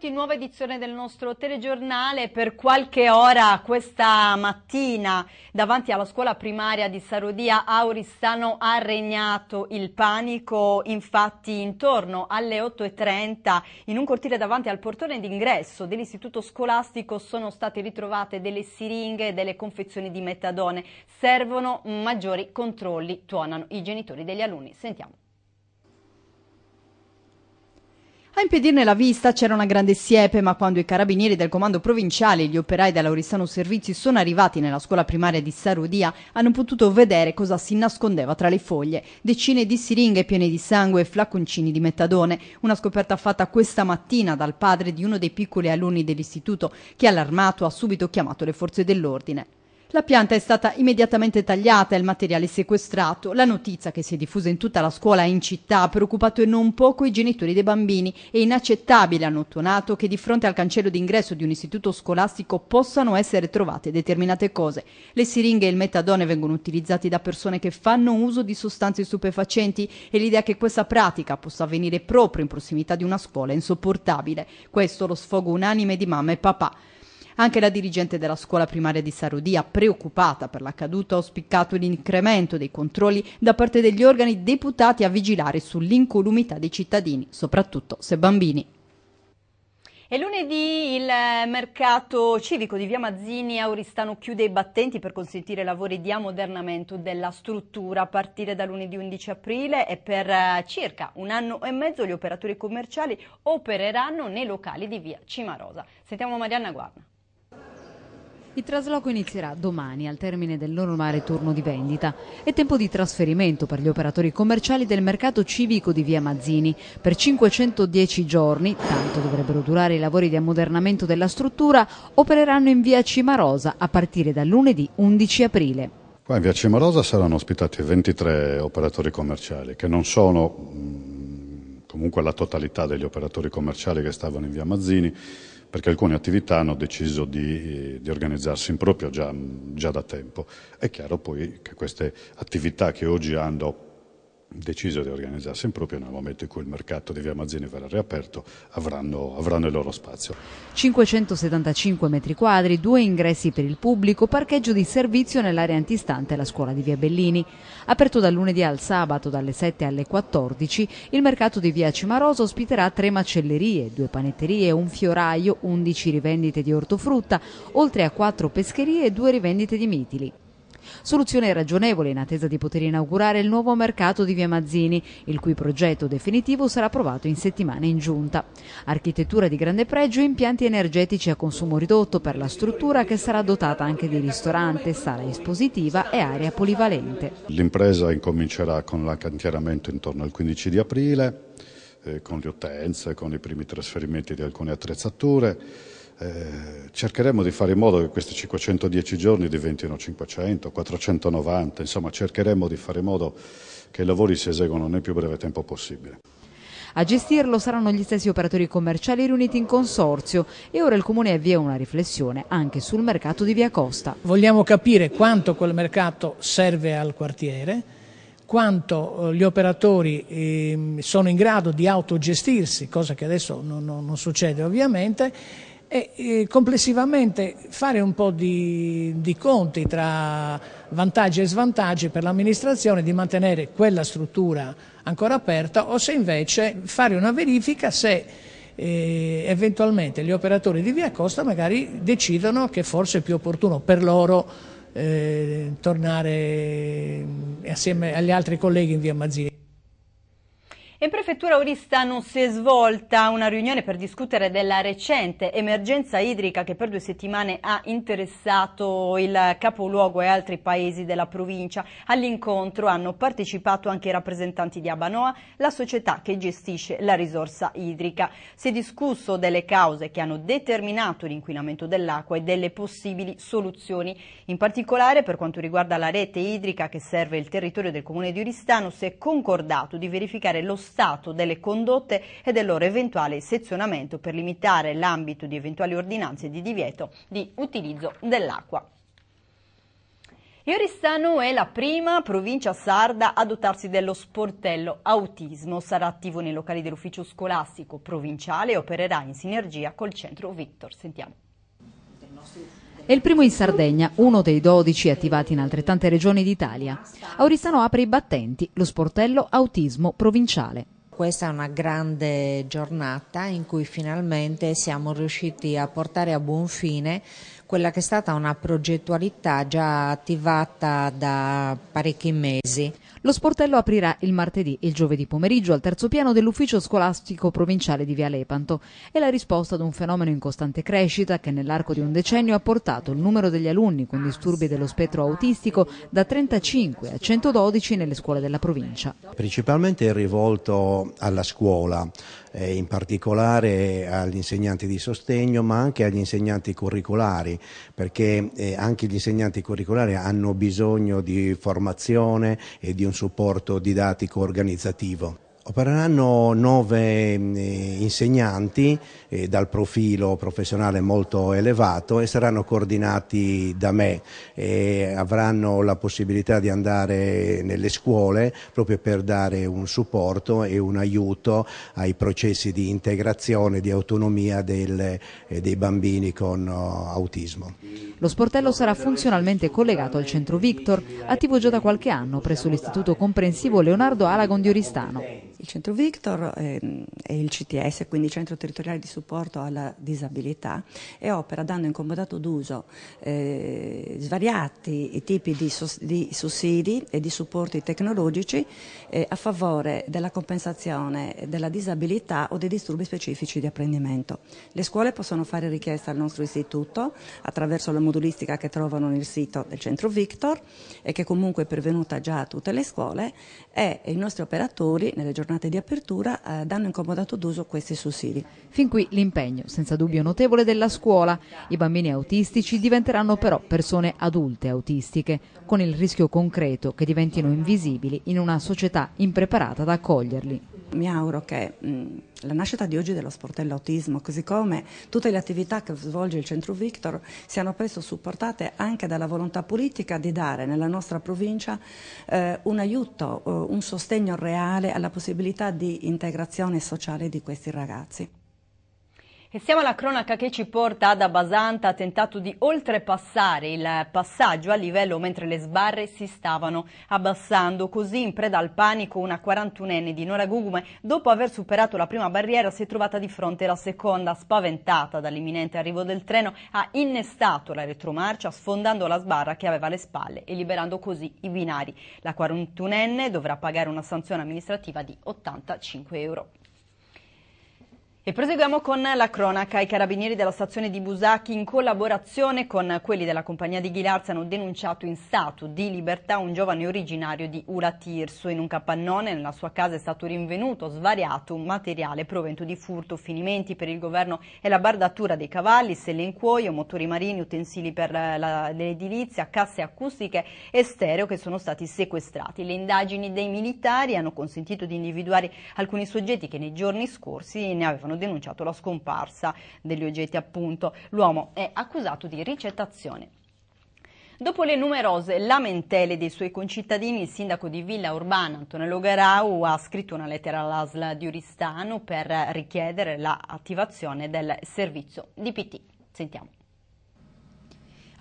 benvenuti, nuova edizione del nostro telegiornale. Per qualche ora questa mattina davanti alla scuola primaria di Sarodia Auristano ha regnato il panico. Infatti intorno alle 8.30 in un cortile davanti al portone d'ingresso dell'istituto scolastico sono state ritrovate delle siringhe e delle confezioni di metadone. Servono maggiori controlli, tuonano i genitori degli alunni. Sentiamo. A impedirne la vista c'era una grande siepe, ma quando i carabinieri del comando provinciale e gli operai della Lauristano Servizi sono arrivati nella scuola primaria di Sarudia, hanno potuto vedere cosa si nascondeva tra le foglie. Decine di siringhe piene di sangue e flaconcini di metadone. Una scoperta fatta questa mattina dal padre di uno dei piccoli alunni dell'istituto, che allarmato ha subito chiamato le forze dell'ordine. La pianta è stata immediatamente tagliata e il materiale sequestrato. La notizia che si è diffusa in tutta la scuola e in città ha preoccupato e non poco i genitori dei bambini. È inaccettabile, hanno tonato, che di fronte al cancello d'ingresso di un istituto scolastico possano essere trovate determinate cose. Le siringhe e il metadone vengono utilizzati da persone che fanno uso di sostanze stupefacenti e l'idea che questa pratica possa avvenire proprio in prossimità di una scuola è insopportabile. Questo lo sfogo unanime di mamma e papà. Anche la dirigente della scuola primaria di Sarodia, preoccupata per l'accaduto, ha auspicato l'incremento dei controlli da parte degli organi deputati a vigilare sull'incolumità dei cittadini, soprattutto se bambini. E lunedì il mercato civico di Via Mazzini a Oristano chiude i battenti per consentire lavori di ammodernamento della struttura. A partire da lunedì 11 aprile e per eh, circa un anno e mezzo gli operatori commerciali opereranno nei locali di Via Cimarosa. Sentiamo Marianna Guarna. Il trasloco inizierà domani al termine del normale turno di vendita. È tempo di trasferimento per gli operatori commerciali del mercato civico di Via Mazzini. Per 510 giorni, tanto dovrebbero durare i lavori di ammodernamento della struttura, opereranno in Via Cimarosa a partire da lunedì 11 aprile. Qua in Via Cimarosa saranno ospitati 23 operatori commerciali che non sono mm, comunque la totalità degli operatori commerciali che stavano in Via Mazzini perché alcune attività hanno deciso di, di organizzarsi in proprio già, già, da tempo. È chiaro poi che queste attività che oggi hanno deciso di organizzarsi in proprio nel momento in cui il mercato di Via Mazzini verrà riaperto avranno, avranno il loro spazio. 575 metri quadri, due ingressi per il pubblico, parcheggio di servizio nell'area antistante la scuola di Via Bellini. Aperto dal lunedì al sabato dalle 7 alle 14, il mercato di Via Cimaroso ospiterà tre macellerie, due panetterie, un fioraio, 11 rivendite di ortofrutta, oltre a quattro pescherie e due rivendite di mitili. Soluzione ragionevole in attesa di poter inaugurare il nuovo mercato di Via Mazzini, il cui progetto definitivo sarà approvato in settimana in giunta. Architettura di grande pregio e impianti energetici a consumo ridotto per la struttura che sarà dotata anche di ristorante, sala espositiva e area polivalente. L'impresa incomincerà con l'accantieramento intorno al 15 di aprile, eh, con le utenze, con i primi trasferimenti di alcune attrezzature eh, cercheremo di fare in modo che questi 510 giorni diventino 500, 490, insomma cercheremo di fare in modo che i lavori si eseguano nel più breve tempo possibile. A gestirlo saranno gli stessi operatori commerciali riuniti in consorzio e ora il Comune avvia una riflessione anche sul mercato di Via Costa. Vogliamo capire quanto quel mercato serve al quartiere, quanto eh, gli operatori ehm, sono in grado di autogestirsi, cosa che adesso non succede ovviamente, e, e complessivamente fare un po' di, di conti tra vantaggi e svantaggi per l'amministrazione di mantenere quella struttura ancora aperta o se invece fare una verifica se e eh, eventualmente gli operatori di Via Costa magari decidono che forse è più opportuno per loro eh, tornare eh, assieme agli altri colleghi in Via Mazzini. In prefettura Oristano si è svolta una riunione per discutere della recente emergenza idrica che per due settimane ha interessato il capoluogo e altri paesi della provincia. All'incontro hanno partecipato anche i rappresentanti di Abanoa, la società che gestisce la risorsa idrica. Si è discusso delle cause che hanno determinato l'inquinamento dell'acqua e delle possibili soluzioni. In particolare per quanto riguarda la rete idrica che serve il territorio del comune di Oristano si è concordato di verificare lo stato stato delle condotte e del loro eventuale sezionamento per limitare l'ambito di eventuali ordinanze di divieto di utilizzo dell'acqua. Ioristano è la prima provincia sarda a dotarsi dello sportello autismo. Sarà attivo nei locali dell'ufficio scolastico provinciale e opererà in sinergia col centro Victor. Sentiamo. nostro... È il primo in Sardegna, uno dei 12 attivati in altrettante regioni d'Italia. Auristano apre i battenti, lo sportello autismo provinciale questa è una grande giornata in cui finalmente siamo riusciti a portare a buon fine quella che è stata una progettualità già attivata da parecchi mesi. Lo sportello aprirà il martedì e il giovedì pomeriggio al terzo piano dell'ufficio scolastico provinciale di Via Lepanto. È la risposta ad un fenomeno in costante crescita che nell'arco di un decennio ha portato il numero degli alunni con disturbi dello spettro autistico da 35 a 112 nelle scuole della provincia. Principalmente è rivolto alla scuola, eh, in particolare agli insegnanti di sostegno ma anche agli insegnanti curricolari perché eh, anche gli insegnanti curricolari hanno bisogno di formazione e di un supporto didattico organizzativo. Opereranno nove mm, eh, insegnanti eh, dal profilo professionale molto elevato e saranno coordinati da me e avranno la possibilità di andare nelle scuole proprio per dare un supporto e un aiuto ai processi di integrazione, e di autonomia del, eh, dei bambini con oh, autismo. Lo sportello sarà funzionalmente collegato al centro Victor, attivo già da qualche anno presso l'istituto comprensivo Leonardo Alagon di Oristano. Il Centro Victor eh, è il CTS, quindi Centro Territoriale di Supporto alla Disabilità, e opera dando incomodato d'uso eh, svariati tipi di, sos- di, sussidi e di supporti tecnologici eh, a favore della compensazione della disabilità o dei disturbi specifici di apprendimento. Le scuole possono fare richiesta al nostro istituto attraverso la modulistica che trovano nel sito del Centro Victor e che comunque è pervenuta già a tutte le scuole e i nostri operatori nelle giornate giornate di apertura eh, danno incomodato d'uso questi sussidi. Fin qui l'impegno, senza dubbio notevole, della scuola. I bambini autistici diventeranno però persone adulte autistiche, con il rischio concreto che diventino invisibili in una società impreparata ad accoglierli. Mi auguro che... Mh, mm, la nascita di oggi dello sportello autismo, così come tutte le attività che svolge il Centro Victor, siano presto supportate anche dalla volontà politica di dare nella nostra provincia eh, un aiuto, eh, un sostegno reale alla possibilità di integrazione sociale di questi ragazzi. E siamo alla cronaca che ci porta ad Abasanta, ha tentato di oltrepassare il passaggio a livello mentre le sbarre si stavano abbassando. Così in preda al panico una 41enne di Nora Gugume, dopo aver superato la prima barriera, si è trovata di fronte alla seconda. Spaventata dall'imminente arrivo del treno, ha innestato la retromarcia sfondando la sbarra che aveva alle spalle e liberando così i binari. La 41enne dovrà pagare una sanzione amministrativa di 85 euro. E proseguiamo con la cronaca. I carabinieri della stazione di Busacchi, in collaborazione con quelli della compagnia di Ghilarza, hanno denunciato in stato di libertà un giovane originario di Ura Tirso. In un capannone nella sua casa è stato rinvenuto svariato un materiale provento di furto, finimenti per il governo e la bardatura dei cavalli, selle in cuoio, motori marini, utensili per l'edilizia, casse acustiche e stereo che sono stati sequestrati. Le indagini dei militari hanno consentito di individuare alcuni soggetti che nei giorni scorsi ne avevano avevano denunciato la scomparsa degli oggetti appunto. L'uomo è accusato di ricettazione. Dopo le numerose lamentele dei suoi concittadini, il sindaco di Villa Urbana, Antonello Garau, ha scritto una lettera all'ASL di Oristano per richiedere l'attivazione del servizio DPT. Sentiamo.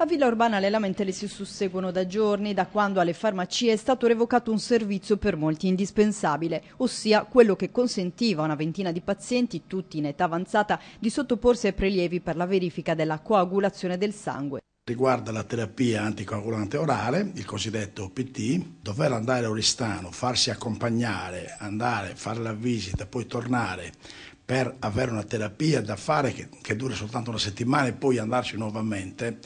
A Villa Urbana le lamentele si susseguono da giorni, da quando alle farmacie è stato revocato un servizio per molti indispensabile, ossia quello che consentiva a una ventina di pazienti, tutti in età avanzata, di sottoporsi ai prelievi per la verifica della coagulazione del sangue. Riguarda la terapia anticoagulante orale, il cosiddetto PT, dover andare a Oristano, farsi accompagnare, andare, fare la visita, poi tornare per avere una terapia da fare che, che dura soltanto una settimana e poi andarci nuovamente,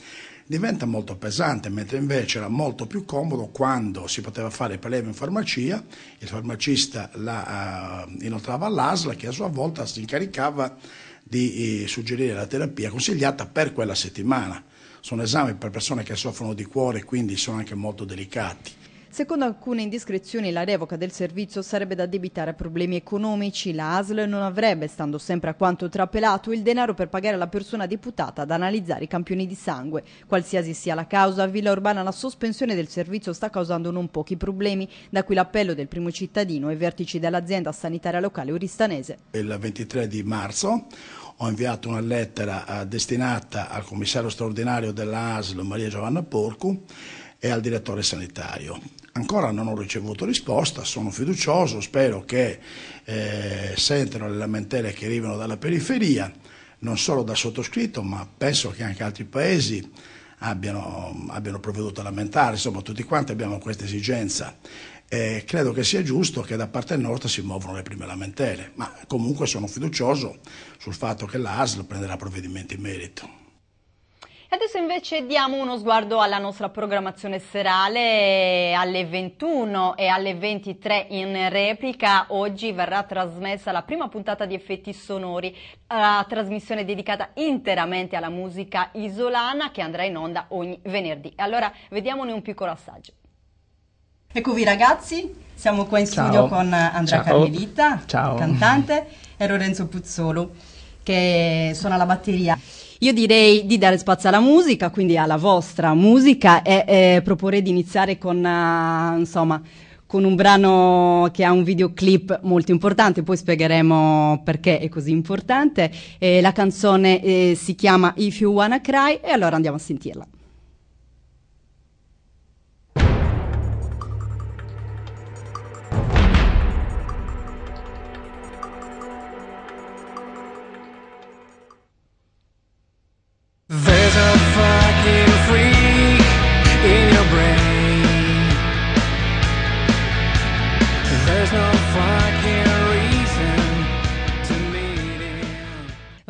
diventa molto pesante, mentre invece era molto più comodo quando si poteva fare il prelievo in farmacia, il farmacista la uh, inoltrava all'ASLA che a sua volta si incaricava di eh, suggerire la terapia consigliata per quella settimana. Sono esami per persone che soffrono di cuore, quindi sono anche molto delicati Secondo alcune indiscrezioni la revoca del servizio sarebbe da debitare a problemi economici. La ASL non avrebbe, stando sempre a quanto trapelato, il denaro per pagare la persona deputata ad analizzare i campioni di sangue. Qualsiasi sia la causa, a Villa Urbana la sospensione del servizio sta causando non pochi problemi, da qui l'appello del primo cittadino ai vertici dell'azienda sanitaria locale uristanese. Il 23 di marzo ho inviato una lettera eh, destinata al commissario straordinario della ASL Maria Giovanna Porcu e al direttore sanitario. Ancora non ho ricevuto risposta, sono fiducioso, spero che eh, sentano le lamentele che arrivano dalla periferia, non solo da sottoscritto, ma penso che anche altri paesi abbiano, abbiano provveduto a lamentare, insomma tutti quanti abbiamo questa esigenza. Eh, credo che sia giusto che da parte nostra si muovano le prime lamentele, ma comunque sono fiducioso sul fatto che l'ASL prenderà provvedimenti in merito. Adesso invece diamo uno sguardo alla nostra programmazione serale alle 21 e alle 23 in replica. Oggi verrà trasmessa la prima puntata di Effetti Sonori, la trasmissione dedicata interamente alla musica isolana che andrà in onda ogni venerdì. Allora vediamone un piccolo assaggio. Eccovi ragazzi, siamo qua in Ciao. studio con Andrea Carmelita, cantante, e Lorenzo Puzzolo che suona la batteria. Io direi di dare spazio alla musica, quindi alla vostra musica e, e proporrei di iniziare con, uh, insomma, con un brano che ha un videoclip molto importante, poi spiegheremo perché è così importante. Eh, la canzone eh, si chiama If You Wanna Cry e allora andiamo a sentirla.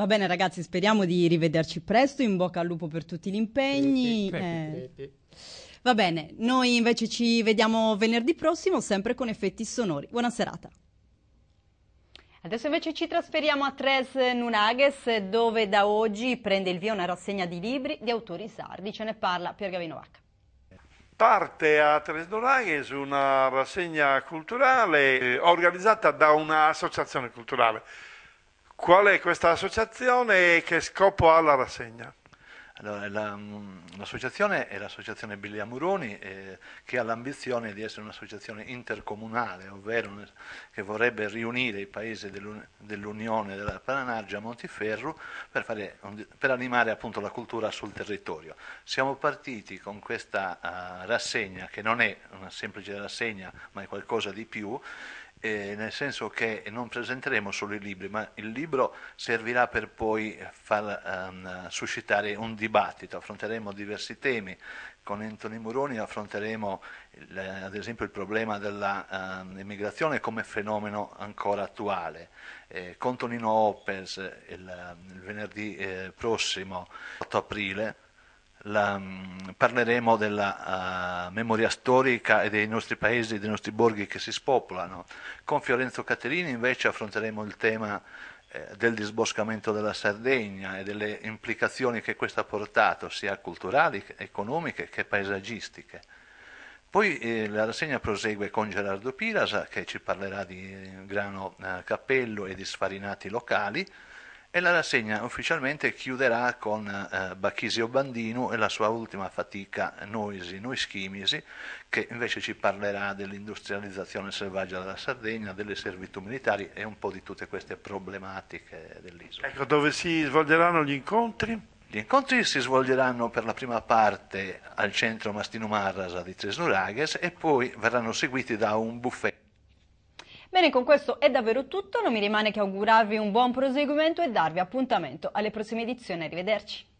Va bene ragazzi, speriamo di rivederci presto, in bocca al lupo per tutti gli impegni. Eh. Va bene, noi invece ci vediamo venerdì prossimo, sempre con effetti sonori. Buona serata. Adesso invece ci trasferiamo a Tres Nunages, dove da oggi prende il via una rassegna di libri di autori sardi. Ce ne parla Pier Gavino Vacca. Parte a Tres Nunages una rassegna culturale eh, organizzata da un'associazione culturale Qual è questa associazione e che scopo ha la rassegna? Allora, la, mm, l'associazione è l'associazione Billia Muroni eh, che ha l'ambizione di essere un'associazione intercomunale, ovvero un, che vorrebbe riunire i paesi dell'un, dell'Unione della Paranaggia a Montiferru per, fare, per animare appunto, la cultura sul territorio. Siamo partiti con questa uh, rassegna che non è una semplice rassegna ma è qualcosa di più eh, nel senso che non presenteremo solo i libri, ma il libro servirà per poi far um, suscitare un dibattito, affronteremo diversi temi. Con Anthony Muroni affronteremo il, ad esempio il problema dell'immigrazione ehm, come fenomeno ancora attuale. Eh, con Tonino Oppers il, il venerdì eh, prossimo 8 aprile la, mm, parleremo della uh, memoria storica e dei nostri paesi, dei nostri borghi che si spopolano. Con Fiorenzo Caterini invece affronteremo il tema eh, del disboscamento della Sardegna e delle implicazioni che questo ha portato, sia culturali, economiche che paesaggistiche. Poi eh, la rassegna prosegue con Gerardo Pirasa che ci parlerà di grano eh, cappello e di sfarinati locali e la rassegna ufficialmente chiuderà con eh, Bachisio Bandino e la sua ultima fatica Noisi, Noischimisi, che invece ci parlerà dell'industrializzazione selvaggia della Sardegna, delle servitù militari e un po' di tutte queste problematiche dell'isola. Ecco, dove si svolgeranno gli incontri? Gli incontri si svolgeranno per la prima parte al centro Mastino Marrasa di Tresnurages e poi verranno seguiti da un buffet Bene, con questo è davvero tutto, non mi rimane che augurarvi un buon proseguimento e darvi appuntamento alle prossime edizioni, arrivederci.